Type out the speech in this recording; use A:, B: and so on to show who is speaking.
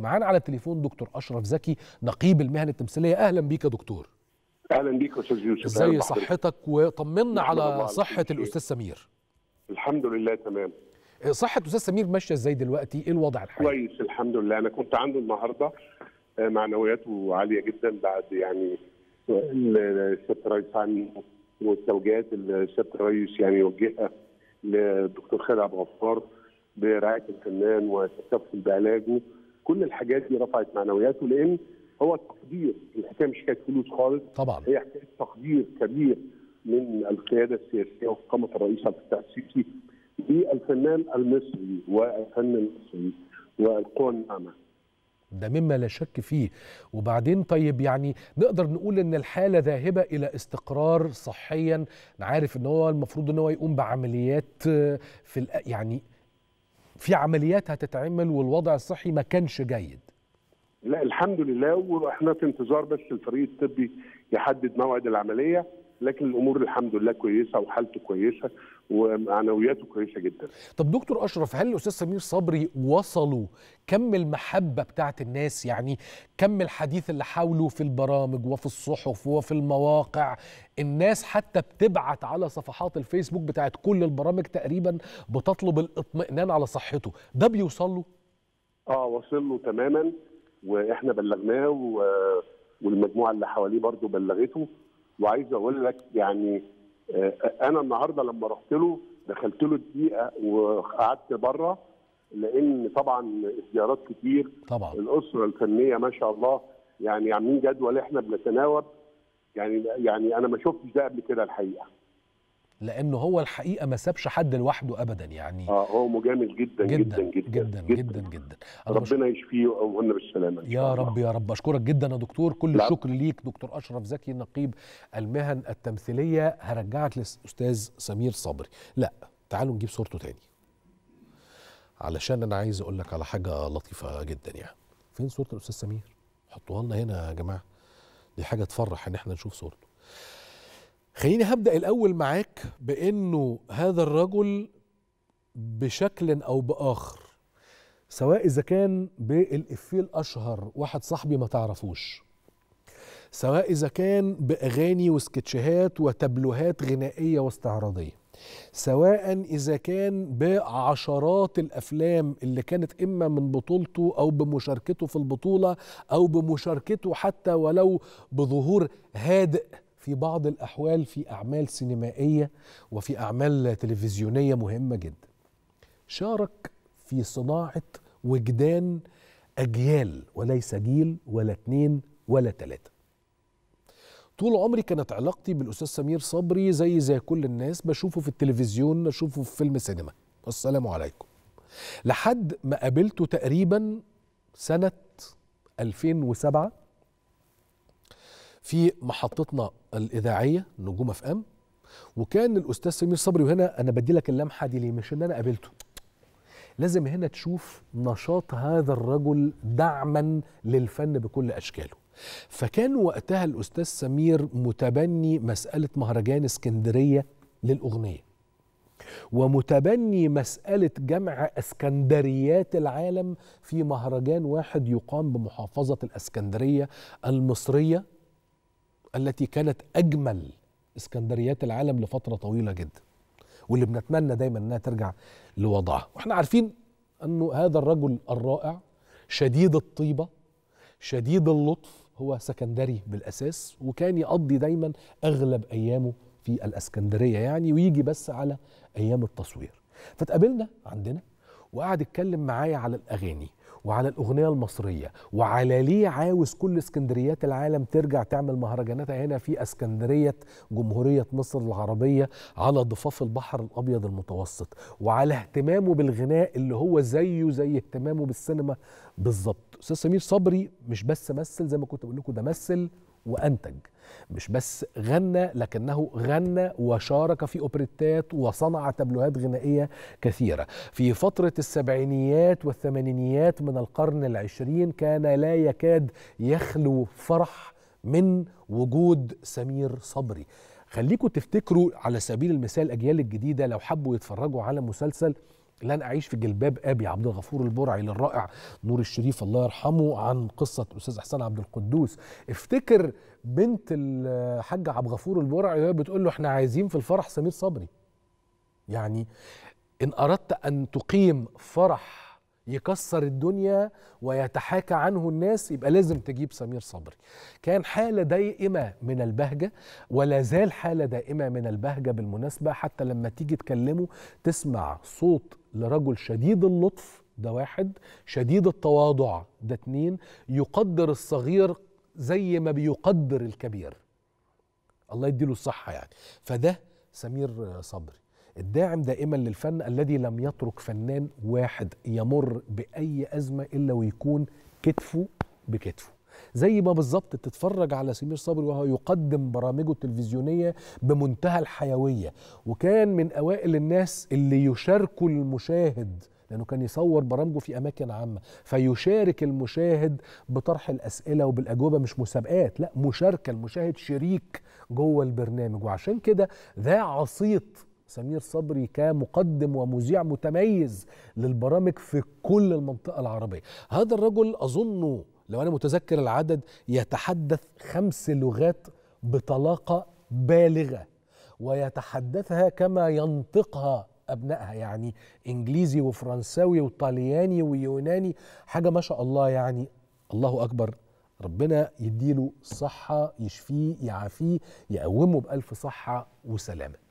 A: معانا على التليفون دكتور اشرف زكي نقيب المهن التمثيليه اهلا بيك يا دكتور
B: اهلا بيك استاذ يوسف ازي صحتك
A: وطمنا على صحه الاستاذ سمير
B: الحمد لله تمام
A: إيه، صحه الاستاذ سمير ماشيه ازاي دلوقتي ايه الوضع الحالي
B: كويس الحمد لله انا كنت عنده النهارده آه، معنوياته عاليه جدا بعد يعني السيد الرئيس عني والتوجيهات اللي السيد الرئيس يعني وجهها للدكتور خالد عبد الغفار برعايه الفنان وتكافؤ بعلاجه كل الحاجات دي رفعت معنوياته لان هو التقدير الحكايه مش حكايه فلوس خالص طبعا هي حكايه تقدير كبير من القياده السياسيه وفخامه الرئيس عبد الفتاح السيسي للفنان المصري والفن المصري والقوى الناعمه
A: ده مما لا شك فيه وبعدين طيب يعني نقدر نقول ان الحاله ذاهبه الى استقرار صحيا نعرف عارف ان هو المفروض ان هو يقوم بعمليات آه، في يعني في عمليات هتتعمل والوضع الصحي ما كانش جيد
B: لا الحمد لله واحنا في انتظار بس الفريق الطبي يحدد موعد العمليه لكن الامور الحمد لله كويسه وحالته كويسه ومعنوياته كويسه جدا.
A: طب دكتور اشرف هل الاستاذ سمير صبري وصلوا كم المحبه بتاعه الناس يعني كم الحديث اللي حاولوا في البرامج وفي الصحف وفي المواقع الناس حتى بتبعت على صفحات الفيسبوك بتاعت كل البرامج تقريبا بتطلب الاطمئنان على صحته ده بيوصل له؟
B: اه وصل له تماما واحنا بلغناه و... والمجموعه اللي حواليه برضه بلغته وعايز اقول لك يعني آه، انا النهارده لما رحت له دخلت له دقيقه وقعدت بره لان طبعا زيارات كتير طبعا الاسره الفنيه ما شاء الله يعني عاملين جدول احنا بنتناوب يعني يعني انا ما شفتش ده قبل كده الحقيقه
A: لانه هو الحقيقه ما سابش حد لوحده ابدا يعني
B: اه هو مجامل جدا جدا جدا جدا جدا, جدا, جدا, جدا. ربنا يشفيه ويقولنا بالسلامه يا رب
A: يا رب اشكرك جدا يا دكتور كل لا. الشكر ليك دكتور اشرف زكي نقيب المهن التمثيليه هرجعك للاستاذ سمير صبري لا تعالوا نجيب صورته تاني علشان انا عايز اقول لك على حاجه لطيفه جدا يعني فين صوره الاستاذ سمير حطوها لنا هنا يا جماعه دي حاجه تفرح ان احنا نشوف صورته خليني هبدا الاول معاك بانه هذا الرجل بشكل او باخر سواء اذا كان بالافيه الاشهر واحد صاحبي ما تعرفوش سواء اذا كان باغاني وسكتشهات وتبلوهات غنائيه واستعراضيه سواء اذا كان بعشرات الافلام اللي كانت اما من بطولته او بمشاركته في البطوله او بمشاركته حتى ولو بظهور هادئ في بعض الأحوال في أعمال سينمائية وفي أعمال تلفزيونية مهمة جدا شارك في صناعة وجدان أجيال وليس جيل ولا اتنين ولا تلاتة طول عمري كانت علاقتي بالأستاذ سمير صبري زي زي كل الناس بشوفه في التلفزيون بشوفه في فيلم سينما والسلام عليكم لحد ما قابلته تقريبا سنة 2007 في محطتنا الاذاعيه نجوم اف ام وكان الاستاذ سمير صبري وهنا انا بدي لك اللمحه دي ليه مش ان انا قابلته لازم هنا تشوف نشاط هذا الرجل دعما للفن بكل اشكاله فكان وقتها الاستاذ سمير متبني مساله مهرجان اسكندريه للاغنيه ومتبني مسألة جمع اسكندريات العالم في مهرجان واحد يقام بمحافظة الاسكندرية المصرية التي كانت أجمل إسكندريات العالم لفترة طويلة جدا واللي بنتمنى دايما أنها ترجع لوضعها وإحنا عارفين أنه هذا الرجل الرائع شديد الطيبة شديد اللطف هو سكندري بالأساس وكان يقضي دايما أغلب أيامه في الاسكندريه يعني ويجي بس على ايام التصوير فتقابلنا عندنا وقعد يتكلم معايا على الاغاني وعلى الاغنيه المصريه وعلى ليه عاوز كل اسكندريات العالم ترجع تعمل مهرجاناتها هنا في اسكندريه جمهوريه مصر العربيه على ضفاف البحر الابيض المتوسط وعلى اهتمامه بالغناء اللي هو زيه زي اهتمامه بالسينما بالظبط استاذ سمير صبري مش بس مثل زي ما كنت بقول لكم ده مثل وأنتج مش بس غنى لكنه غنى وشارك في أوبريتات وصنع تابلوهات غنائية كثيرة في فترة السبعينيات والثمانينيات من القرن العشرين كان لا يكاد يخلو فرح من وجود سمير صبري خليكم تفتكروا على سبيل المثال الأجيال الجديدة لو حبوا يتفرجوا على مسلسل لن أعيش في جلباب أبي عبد الغفور البرعي للرائع نور الشريف الله يرحمه عن قصة أستاذ احسان عبد القدوس افتكر بنت الحاج عبد الغفور البرعي وهي بتقول له احنا عايزين في الفرح سمير صبري يعني إن أردت أن تقيم فرح يكسر الدنيا ويتحاكى عنه الناس يبقى لازم تجيب سمير صبري كان حالة دائمة من البهجة ولا زال حالة دائمة من البهجة بالمناسبة حتى لما تيجي تكلمه تسمع صوت لرجل شديد اللطف ده واحد شديد التواضع ده اتنين يقدر الصغير زي ما بيقدر الكبير الله يديله الصحة يعني فده سمير صبري الداعم دائما للفن الذي لم يترك فنان واحد يمر باي ازمه الا ويكون كتفه بكتفه زي ما بالظبط تتفرج على سمير صبري وهو يقدم برامجه التلفزيونيه بمنتهى الحيويه وكان من اوائل الناس اللي يشاركوا المشاهد لانه كان يصور برامجه في اماكن عامه فيشارك المشاهد بطرح الاسئله وبالاجوبه مش مسابقات لا مشاركه المشاهد شريك جوه البرنامج وعشان كده ذاع عصيت سمير صبري كمقدم ومذيع متميز للبرامج في كل المنطقة العربية هذا الرجل أظنه لو أنا متذكر العدد يتحدث خمس لغات بطلاقة بالغة ويتحدثها كما ينطقها أبنائها يعني إنجليزي وفرنساوي وطلياني ويوناني حاجة ما شاء الله يعني الله أكبر ربنا يديله صحة يشفيه يعافيه يقومه بألف صحة وسلامة